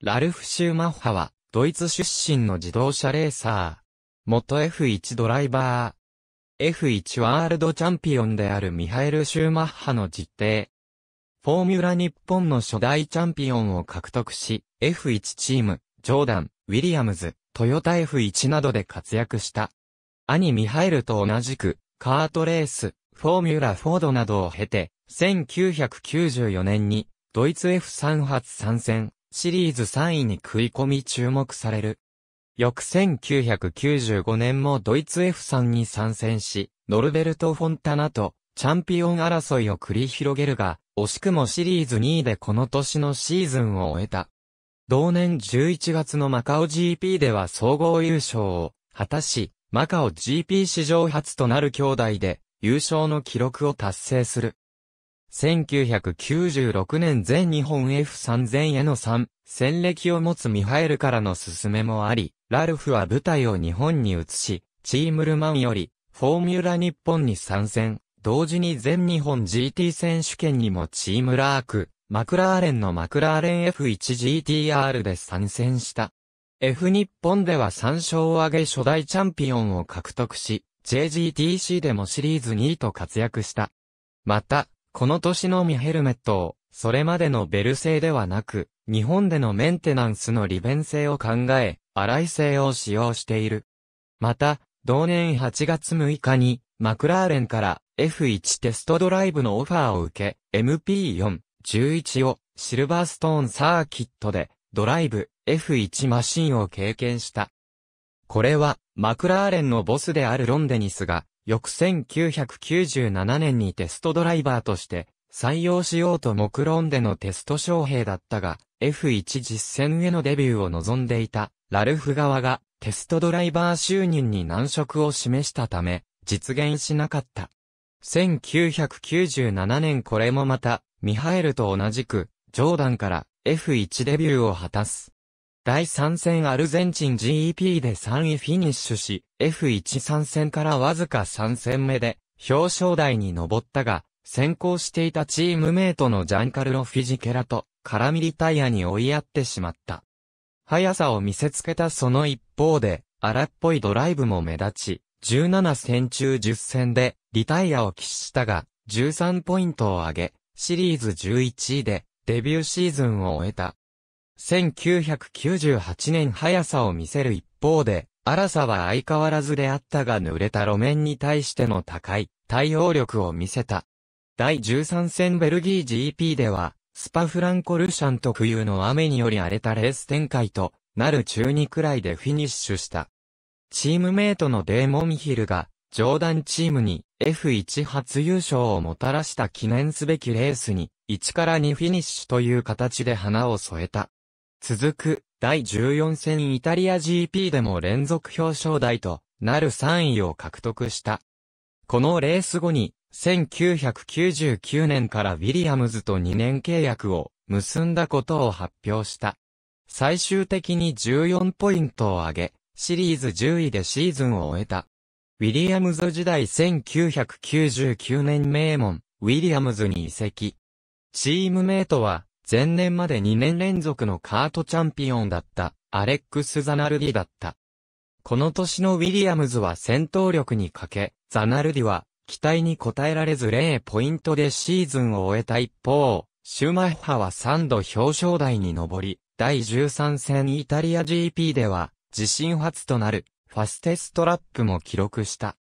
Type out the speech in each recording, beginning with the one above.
ラルフ・シューマッハは、ドイツ出身の自動車レーサー。元 F1 ドライバー。F1 ワールドチャンピオンであるミハエル・シューマッハの実定。フォーミュラ日本の初代チャンピオンを獲得し、F1 チーム、ジョーダン、ウィリアムズ、トヨタ F1 などで活躍した。兄ミハエルと同じく、カートレース、フォーミュラフォードなどを経て、1994年に、ドイツ F3 初参戦。シリーズ3位に食い込み注目される。翌1995年もドイツ F3 に参戦し、ノルベルト・フォンタナとチャンピオン争いを繰り広げるが、惜しくもシリーズ2位でこの年のシーズンを終えた。同年11月のマカオ GP では総合優勝を果たし、マカオ GP 史上初となる兄弟で優勝の記録を達成する。1996年全日本 F3000 への3、戦歴を持つミハエルからの勧めもあり、ラルフは舞台を日本に移し、チームルマンより、フォーミュラ日本に参戦、同時に全日本 GT 選手権にもチームラーク、マクラーレンのマクラーレン F1GTR で参戦した。F 日本では3勝を挙げ初代チャンピオンを獲得し、JGTC でもシリーズ2位と活躍した。また、この年のみヘルメットを、それまでのベル製ではなく、日本でのメンテナンスの利便性を考え、洗い製を使用している。また、同年8月6日に、マクラーレンから F1 テストドライブのオファーを受け、MP4、11をシルバーストーンサーキットでドライブ F1 マシンを経験した。これはマクラーレンのボスであるロンデニスが翌1997年にテストドライバーとして採用しようと目論んでのテスト招聘だったが、F1 実戦へのデビューを望んでいたラルフ側がテストドライバー就任に難色を示したため、実現しなかった。1997年これもまた、ミハエルと同じく、ジョーダンから F1 デビューを果たす。第3戦アルゼンチン GEP で3位フィニッシュし、F1 参戦からわずか3戦目で表彰台に上ったが、先行していたチームメイトのジャンカルロ・フィジケラとカラミリタイヤに追いやってしまった。速さを見せつけたその一方で、荒っぽいドライブも目立ち、17戦中10戦でリタイアを喫したが、13ポイントを上げ、シリーズ11位でデビューシーズンを終えた。1998年速さを見せる一方で、荒さは相変わらずであったが濡れた路面に対しての高い対応力を見せた。第13戦ベルギー GP では、スパフランコルシャン特有の雨により荒れたレース展開となる中2くらいでフィニッシュした。チームメイトのデーモンヒルが、ジョーダンチームに F1 初優勝をもたらした記念すべきレースに、1から2フィニッシュという形で花を添えた。続く第14戦イタリア GP でも連続表彰台となる3位を獲得した。このレース後に1999年からウィリアムズと2年契約を結んだことを発表した。最終的に14ポイントを上げ、シリーズ10位でシーズンを終えた。ウィリアムズ時代1999年名門、ウィリアムズに移籍。チームメイトは、前年まで2年連続のカートチャンピオンだった、アレックス・ザナルディだった。この年のウィリアムズは戦闘力に欠け、ザナルディは期待に応えられず0ポイントでシーズンを終えた一方、シューマッハは3度表彰台に上り、第13戦イタリア GP では、自身初となる、ファステストラップも記録した。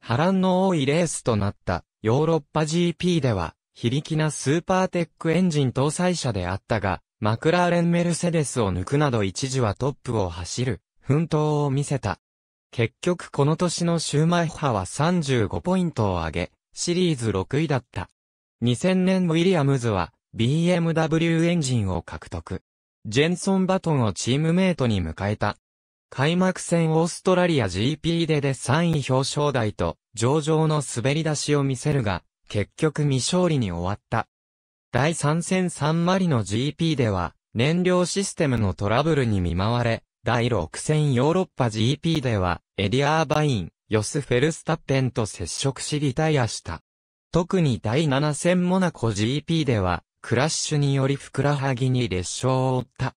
波乱の多いレースとなった、ヨーロッパ GP では、非力なスーパーテックエンジン搭載車であったが、マクラーレン・メルセデスを抜くなど一時はトップを走る、奮闘を見せた。結局この年のシューマイハは35ポイントを上げ、シリーズ6位だった。2000年ウィリアムズは BMW エンジンを獲得。ジェンソン・バトンをチームメイトに迎えた。開幕戦オーストラリア GP でで3位表彰台と上々の滑り出しを見せるが、結局未勝利に終わった。第3戦サンマリの GP では、燃料システムのトラブルに見舞われ、第6戦ヨーロッパ GP では、エディアーバイン、ヨス・フェルスタッペンと接触しリタイアした。特に第7戦モナコ GP では、クラッシュによりふくらはぎに列車を負った。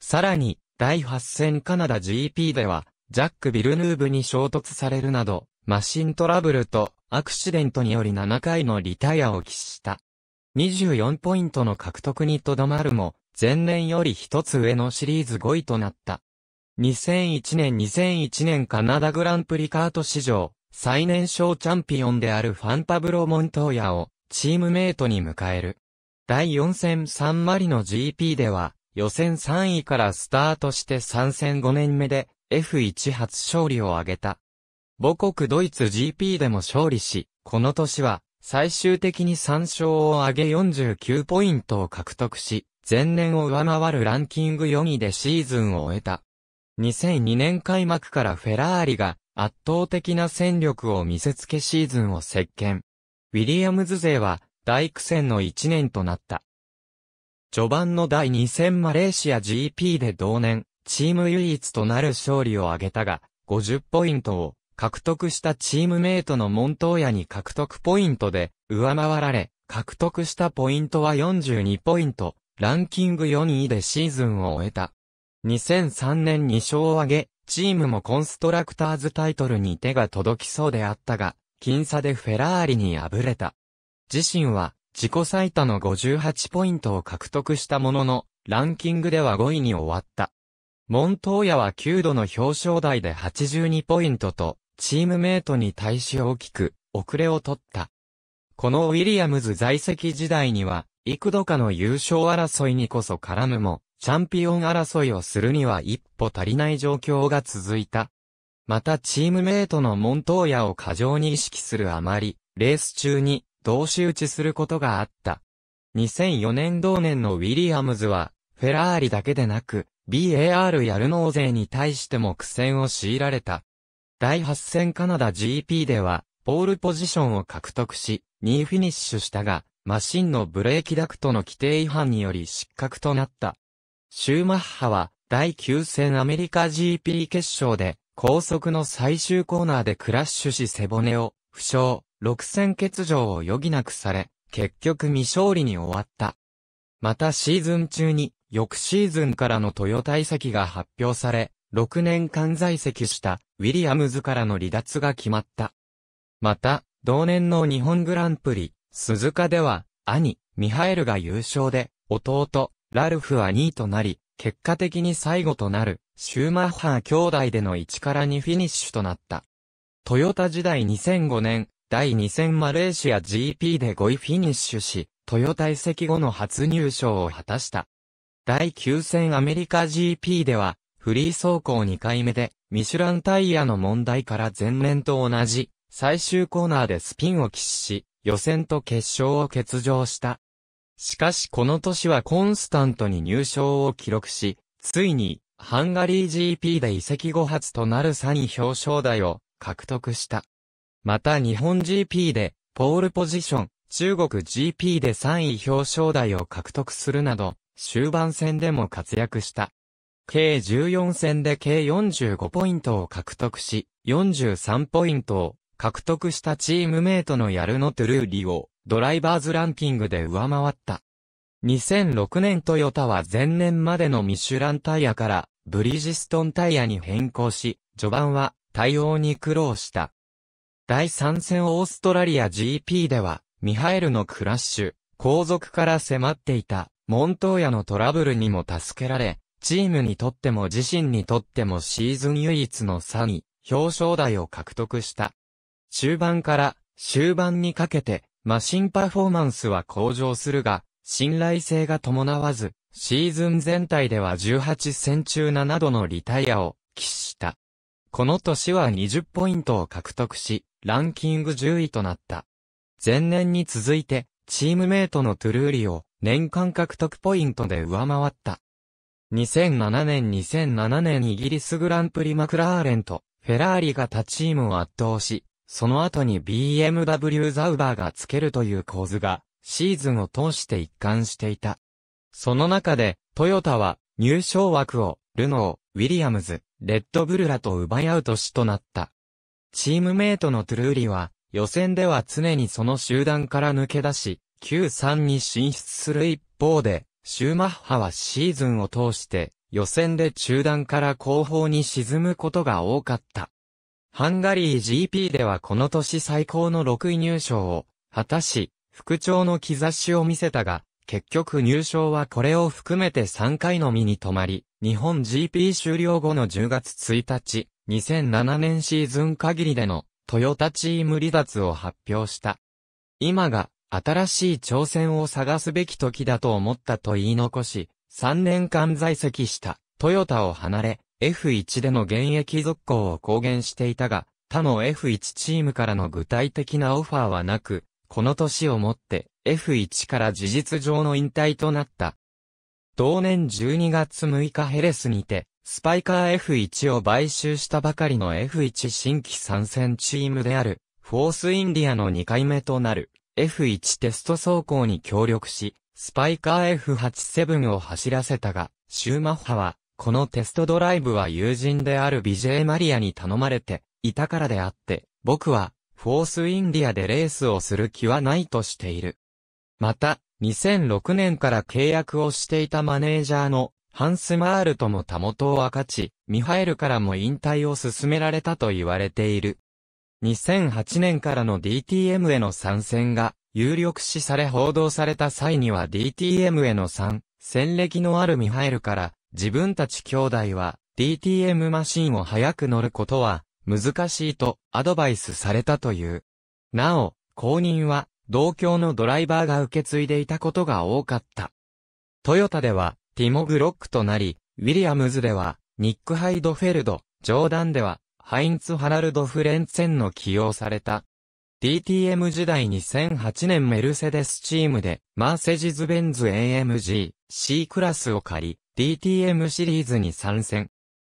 さらに、第8戦カナダ GP では、ジャック・ビルヌーブに衝突されるなど、マシントラブルとアクシデントにより7回のリタイアを喫した。24ポイントの獲得にとどまるも、前年より一つ上のシリーズ5位となった。2001年2001年カナダグランプリカート史上、最年少チャンピオンであるファンパブロ・モントーヤをチームメイトに迎える。第4戦サンマリの GP では予選3位からスタートして3戦5年目で F1 初勝利を挙げた。母国ドイツ GP でも勝利し、この年は最終的に3勝を挙げ49ポイントを獲得し、前年を上回るランキング4位でシーズンを終えた。2002年開幕からフェラーリが圧倒的な戦力を見せつけシーズンを席巻。ウィリアムズ勢は大苦戦の1年となった。序盤の第2戦マレーシア GP で同年、チーム唯一となる勝利を挙げたが、50ポイントを獲得したチームメイトのモントーヤに獲得ポイントで上回られ、獲得したポイントは42ポイント、ランキング4位でシーズンを終えた。2003年2勝を挙げ、チームもコンストラクターズタイトルに手が届きそうであったが、僅差でフェラーリに敗れた。自身は自己最多の58ポイントを獲得したものの、ランキングでは5位に終わった。モントーヤは9度の表彰台で82ポイントと、チームメイトに対し大きく、遅れを取った。このウィリアムズ在籍時代には、幾度かの優勝争いにこそ絡むも、チャンピオン争いをするには一歩足りない状況が続いた。またチームメイトのモントーヤを過剰に意識するあまり、レース中に同士打ちすることがあった。2004年同年のウィリアムズは、フェラーリだけでなく、BAR やルノー勢に対しても苦戦を強いられた。第8戦カナダ GP では、ポールポジションを獲得し、2位フィニッシュしたが、マシンのブレーキダクトの規定違反により失格となった。シューマッハは、第9戦アメリカ GP 決勝で、高速の最終コーナーでクラッシュし背骨を、負傷、6戦欠場を余儀なくされ、結局未勝利に終わった。またシーズン中に、翌シーズンからのトヨタ移籍が発表され、6年間在籍したウィリアムズからの離脱が決まった。また、同年の日本グランプリ、鈴鹿では、兄、ミハエルが優勝で、弟、ラルフは2位となり、結果的に最後となる、シューマッハ兄弟での1から2フィニッシュとなった。トヨタ時代2005年、第2戦マレーシア GP で5位フィニッシュし、トヨタ移籍後の初入賞を果たした。第9戦アメリカ GP では、フリー走行2回目で、ミシュランタイヤの問題から前年と同じ、最終コーナーでスピンを喫し、予選と決勝を欠場した。しかしこの年はコンスタントに入賞を記録し、ついに、ハンガリー GP で移籍後初となる3位表彰台を獲得した。また日本 GP で、ポールポジション、中国 GP で3位表彰台を獲得するなど、終盤戦でも活躍した。計14戦で計45ポイントを獲得し、43ポイントを獲得したチームメイトのヤルノ・トゥルーリをドライバーズランキングで上回った。2006年トヨタは前年までのミシュランタイヤからブリジストンタイヤに変更し、序盤は対応に苦労した。第3戦オーストラリア GP では、ミハエルのクラッシュ、後続から迫っていた、モントーヤのトラブルにも助けられ、チームにとっても自身にとってもシーズン唯一の3位、表彰台を獲得した。中盤から終盤にかけて、マシンパフォーマンスは向上するが、信頼性が伴わず、シーズン全体では18戦中7度のリタイアを喫した。この年は20ポイントを獲得し、ランキング10位となった。前年に続いて、チームメイトのトゥルーリを年間獲得ポイントで上回った。2007年2007年イギリスグランプリマクラーレンとフェラーリが他チームを圧倒し、その後に BMW ザウバーがつけるという構図がシーズンを通して一貫していた。その中でトヨタは入賞枠をルノー、ウィリアムズ、レッドブルらと奪い合う年となった。チームメイトのトゥルーリは予選では常にその集団から抜け出し、Q3 に進出する一方で、シューマッハはシーズンを通して予選で中段から後方に沈むことが多かった。ハンガリー GP ではこの年最高の6位入賞を果たし、復調の兆しを見せたが、結局入賞はこれを含めて3回のみに止まり、日本 GP 終了後の10月1日、2007年シーズン限りでのトヨタチーム離脱を発表した。今が新しい挑戦を探すべき時だと思ったと言い残し、3年間在籍したトヨタを離れ、F1 での現役続行を公言していたが、他の F1 チームからの具体的なオファーはなく、この年をもって F1 から事実上の引退となった。同年12月6日ヘレスにて、スパイカー F1 を買収したばかりの F1 新規参戦チームである、フォースインディアの2回目となる。F1 テスト走行に協力し、スパイカー F87 を走らせたが、シューマッハは、このテストドライブは友人であるビジェイ・マリアに頼まれていたからであって、僕は、フォースインディアでレースをする気はないとしている。また、2006年から契約をしていたマネージャーのハンス・マールともたもとを分かち、ミハエルからも引退を勧められたと言われている。2008年からの DTM への参戦が有力視され報道された際には DTM への参戦歴のあるミハエルから自分たち兄弟は DTM マシンを早く乗ることは難しいとアドバイスされたという。なお、後任は同郷のドライバーが受け継いでいたことが多かった。トヨタではティモ・グロックとなり、ウィリアムズではニック・ハイドフェルド、ジョーダンではハインツ・ハラルド・フレンツェンの起用された。DTM 時代2008年メルセデスチームで、マーセジズ・ベンズ AMG、C クラスを借り、DTM シリーズに参戦。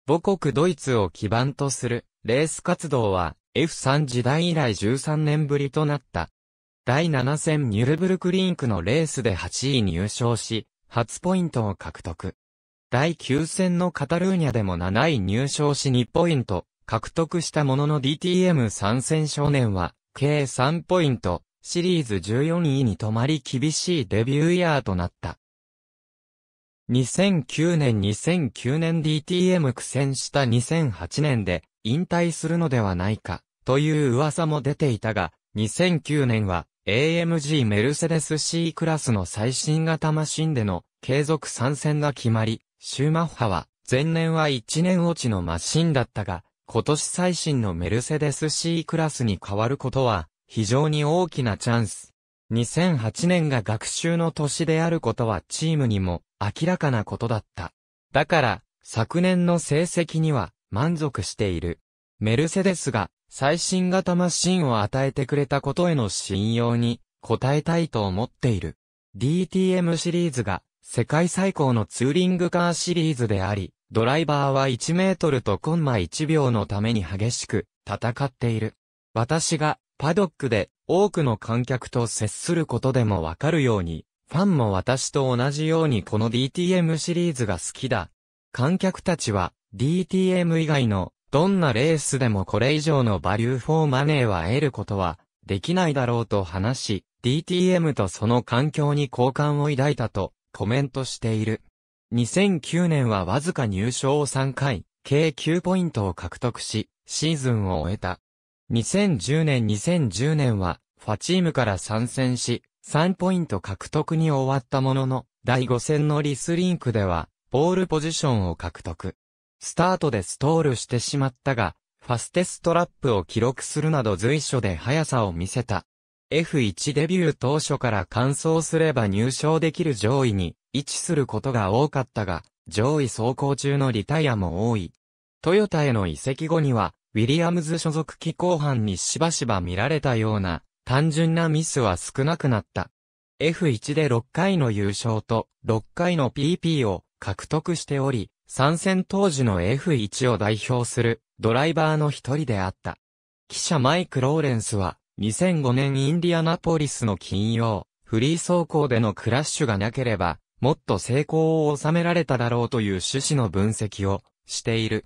母国ドイツを基盤とする、レース活動は、F3 時代以来13年ぶりとなった。第7戦ニュルブルクリンクのレースで8位入賞し、初ポイントを獲得。第9戦のカタルーニャでも7位入賞し2ポイント、獲得したものの DTM 参戦少年は、計3ポイント、シリーズ14位に止まり厳しいデビューイヤーとなった。2009年2009年 DTM 苦戦した2008年で引退するのではないかという噂も出ていたが、2009年は AMG メルセデス C クラスの最新型マシンでの継続参戦が決まり、シューマッハは前年は1年落ちのマシンだったが、今年最新のメルセデス C クラスに変わることは、非常に大きなチャンス。2008年が学習の年であることはチームにも明らかなことだった。だから、昨年の成績には満足している。メルセデスが最新型マシンを与えてくれたことへの信用に応えたいと思っている。DTM シリーズが世界最高のツーリングカーシリーズであり、ドライバーは1メートルとコンマ1秒のために激しく戦っている。私がパドックで多くの観客と接することでもわかるように、ファンも私と同じようにこの DTM シリーズが好きだ。観客たちは DTM 以外のどんなレースでもこれ以上のバリューフォーマネーは得ることはできないだろうと話し、DTM とその環境に好感を抱いたとコメントしている。2009年はわずか入賞を3回、計9ポイントを獲得し、シーズンを終えた。2010年2010年は、ファチームから参戦し、3ポイント獲得に終わったものの、第5戦のリスリンクでは、ボールポジションを獲得。スタートでストールしてしまったが、ファステストラップを記録するなど随所で速さを見せた。F1 デビュー当初から完走すれば入賞できる上位に位置することが多かったが、上位走行中のリタイアも多い。トヨタへの移籍後には、ウィリアムズ所属機構班にしばしば見られたような、単純なミスは少なくなった。F1 で6回の優勝と6回の PP を獲得しており、参戦当時の F1 を代表するドライバーの一人であった。記者マイク・ローレンスは2005年インディアナポリスの金曜、フリー走行でのクラッシュがなければもっと成功を収められただろうという趣旨の分析をしている。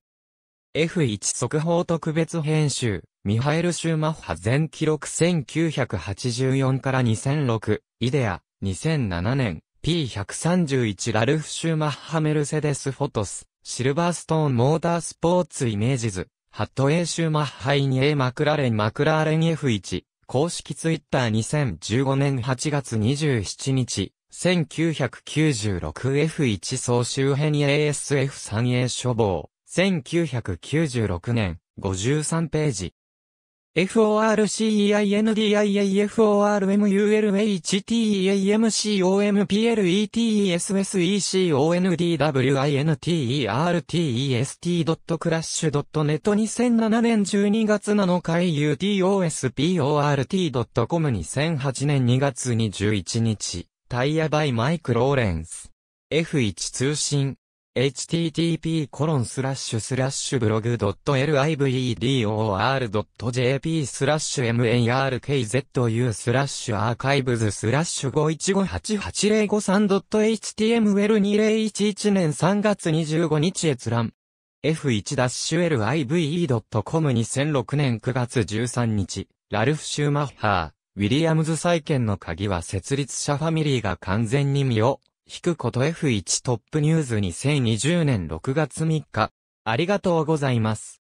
F1 速報特別編集、ミハエル・シューマッハ全記録1984から2006、イデア、2007年、P131 ラルフ・シューマッハ・メルセデス・フォトス、シルバーストーン・モータースポーツ・イメージズ、ハット・エー・シューマッハ・イニエ・マクラレン・マクラーレン F1、公式ツイッター2015年8月27日、1996F1 総集編 ASF3A 処方、1996年、53ページ。f o r c i m u l h a m u l p t e s o c o m p l e n t e s t c r a s h n e t 2 0 0 7年12月7日 utosport.com2008 年2月21日。タイヤバイマイク・ローレンス。F1 通信。http コロンスラッシュスラッシュブログドット livedor.jp スラッシュ manrkzu スラッシュアーカイブズスラッシュ 5158853.html2011 年3月25日閲覧 f1-live.com2006 年9月13日ラルフ・シューマッハーウィリアムズ再建の鍵は設立者ファミリーが完全に身を引くこと F1 トップニュース2020年6月3日。ありがとうございます。